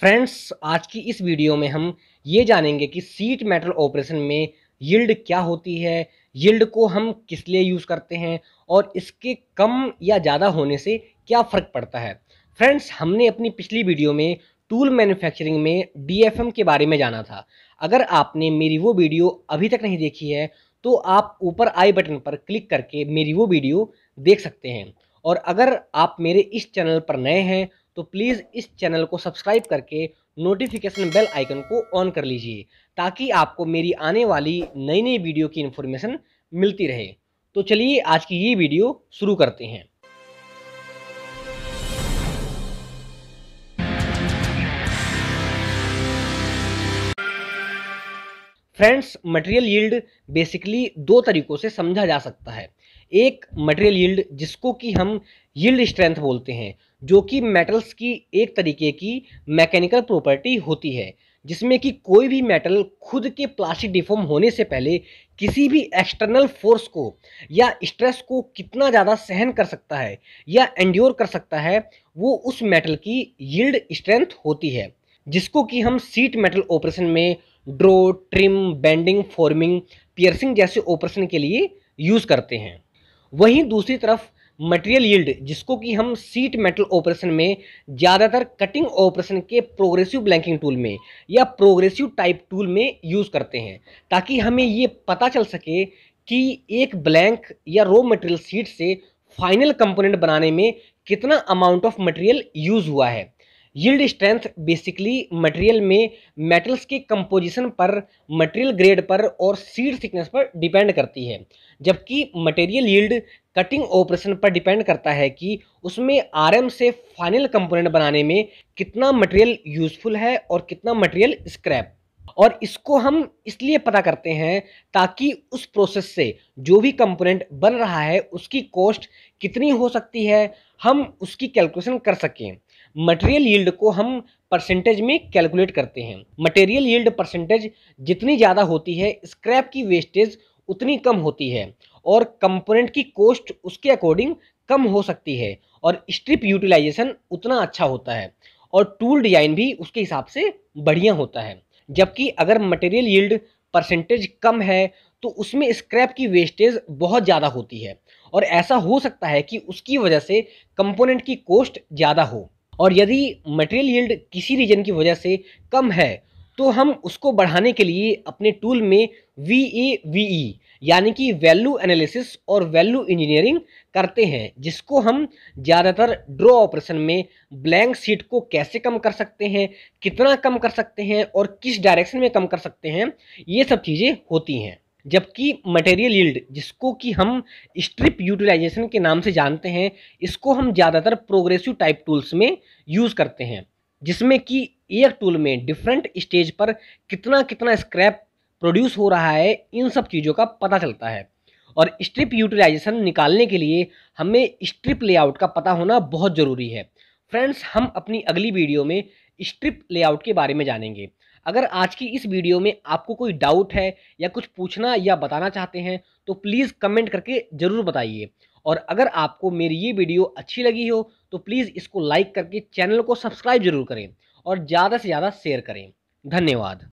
friends आज की इस वीडियो में हम ये जानेंगे कि सीट मेटल ऑपरेशन में यील्ड क्या होती है यील्ड को हम किस लिए यूज़ करते हैं और इसके कम या ज़्यादा होने से क्या फ़र्क पड़ता है फ्रेंड्स हमने अपनी पिछली वीडियो में टूल मैन्युफैक्चरिंग में डीएफएम के बारे में जाना था अगर आपने मेरी वो वीडियो अभी तक नहीं देखी है तो आप ऊपर आई बटन पर क्लिक करके मेरी वो वीडियो देख सकते हैं और अगर आप मेरे इस चैनल पर नए हैं तो प्लीज़ इस चैनल को सब्सक्राइब करके नोटिफिकेशन बेल आइकन को ऑन कर लीजिए ताकि आपको मेरी आने वाली नई नई वीडियो की इन्फॉर्मेशन मिलती रहे तो चलिए आज की ये वीडियो शुरू करते हैं फ्रेंड्स मटेरियल यील्ड बेसिकली दो तरीकों से समझा जा सकता है एक मटेरियल यील्ड जिसको कि हम यील्ड स्ट्रेंथ बोलते हैं जो कि मेटल्स की एक तरीके की मैकेनिकल प्रॉपर्टी होती है जिसमें कि कोई भी मेटल खुद के प्लास्टिक डिफॉर्म होने से पहले किसी भी एक्सटर्नल फोर्स को या स्ट्रेस को कितना ज़्यादा सहन कर सकता है या एंड्योर कर सकता है वो उस मेटल की यील्ड स्ट्रेंथ होती है जिसको कि हम सीट मेटल ऑपरेशन में draw trim bending forming piercing जैसे ऑपरेशन के लिए यूज़ करते हैं वहीं दूसरी तरफ मटेरियल यील्ड जिसको कि हम सीट मेटल ऑपरेशन में ज़्यादातर कटिंग ऑपरेशन के प्रोग्रेसिव ब्लैंकिंग टूल में या प्रोग्रेसिव टाइप टूल में यूज़ करते हैं ताकि हमें ये पता चल सके कि एक ब्लैंक या रो मटेरियल सीट से फाइनल कंपोनेंट बनाने में कितना अमाउंट ऑफ मटेरियल यूज़ हुआ है यील्ड स्ट्रेंथ बेसिकली मटेरियल में मेटल्स के कंपोजिशन पर मटेरियल ग्रेड पर और सीड थिकनेस पर डिपेंड करती है जबकि मटेरियल यील्ड कटिंग ऑपरेशन पर डिपेंड करता है कि उसमें आरएम से फाइनल कंपोनेंट बनाने में कितना मटेरियल यूजफुल है और कितना मटेरियल स्क्रैप और इसको हम इसलिए पता करते हैं ताकि उस प्रोसेस से जो भी कंपोनेंट बन रहा है उसकी कॉस्ट कितनी हो सकती है हम उसकी कैलकुलेशन कर सकें मटेरियल यील्ड को हम परसेंटेज में कैलकुलेट करते हैं मटेरियल यील्ड परसेंटेज जितनी ज़्यादा होती है स्क्रैप की वेस्टेज उतनी कम होती है और कंपोनेंट की कॉस्ट उसके अकॉर्डिंग कम हो सकती है और स्ट्रिप यूटिलाइजेशन उतना अच्छा होता है और टूल डिजाइन भी उसके हिसाब से बढ़िया होता है जबकि अगर मटेरियल यील्ड परसेंटेज कम है तो उसमें स्क्रैप की वेस्टेज बहुत ज़्यादा होती है और ऐसा हो सकता है कि उसकी वजह से कंपोनेंट की कॉस्ट ज़्यादा हो और यदि मटेरियल यील्ड किसी रीजन की वजह से कम है तो हम उसको बढ़ाने के लिए अपने टूल में वी ए वी ई यानी कि वैल्यू एनालिसिस और वैल्यू इंजीनियरिंग करते हैं जिसको हम ज़्यादातर ड्रॉ ऑपरेशन में ब्लैंक सीट को कैसे कम कर सकते हैं कितना कम कर सकते हैं और किस डायरेक्शन में कम कर सकते हैं ये सब चीज़ें होती हैं जबकि मटेरियल यील्ड जिसको कि हम स्ट्रिप यूटिलाइजेशन के नाम से जानते हैं इसको हम ज़्यादातर प्रोग्रेसिव टाइप टूल्स में यूज़ करते हैं जिसमें कि एक टूल में डिफरेंट स्टेज पर कितना कितना स्क्रैप प्रोड्यूस हो रहा है इन सब चीज़ों का पता चलता है और स्ट्रिप यूटिलाइजेशन निकालने के लिए हमें स्ट्रिप लेआउट का पता होना बहुत ज़रूरी है फ्रेंड्स हम अपनी अगली वीडियो में स्ट्रिप लेआउट के बारे में जानेंगे अगर आज की इस वीडियो में आपको कोई डाउट है या कुछ पूछना या बताना चाहते हैं तो प्लीज़ कमेंट करके ज़रूर बताइए और अगर आपको मेरी ये वीडियो अच्छी लगी हो तो प्लीज़ इसको लाइक करके चैनल को सब्सक्राइब जरूर करें और ज़्यादा से ज़्यादा शेयर करें धन्यवाद